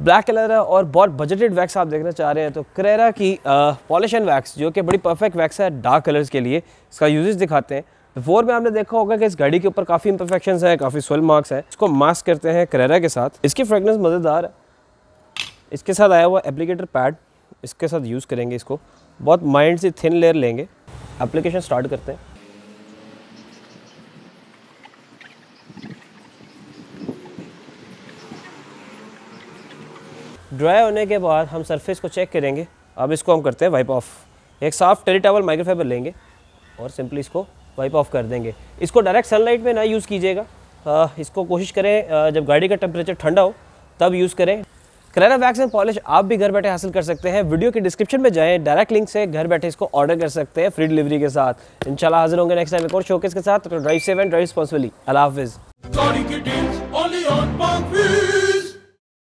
black colour है और बहुत बजटेड वैक्स आप देखना चाह रहे हैं तो करेरा की पॉलिशन वैक्स जो कि बड़ी परफेक्ट वैक्स है डार्क कलर्स के लिए इसका यूजेस दिखाते हैं बिफोर फोर में आपने देखा होगा कि इस गाड़ी के ऊपर काफ़ी इम्परफेक्शन है काफ़ी स्वेल मार्क्स है इसको मास्क करते हैं करेरा के साथ इसकी फ्रेगनेंस मज़ेदार है इसके साथ आया हुआ एप्लीकेटर पैड इसके साथ यूज़ करेंगे इसको बहुत माइंड से थिन लेयर लेंगे एप्लीकेशन स्टार्ट करते हैं ड्राई होने के बाद हम सरफेस को चेक करेंगे अब इसको हम करते हैं वाइप ऑफ एक साफ टेरी टावल माइक्रोफाइबर लेंगे और सिंपली इसको वाइप ऑफ कर देंगे इसको डायरेक्ट सनलाइट में ना यूज़ कीजिएगा इसको कोशिश करें जब गाड़ी का टेम्परेचर ठंडा हो तब यूज़ करें करेरा वैक्स एंड पॉलिश आप भी घर बैठे हासिल कर सकते हैं वीडियो के डिस्क्रिप्शन में जाएं डायरेक्ट लिंक से घर बैठे इसको ऑर्डर कर सकते हैं फ्री डिलीवरी के साथ इंशाल्लाह हाजिर होंगे नेक्स्ट टाइम एक और शोकेस के साथ तो drive safe and drive responsibly अला हाफिज़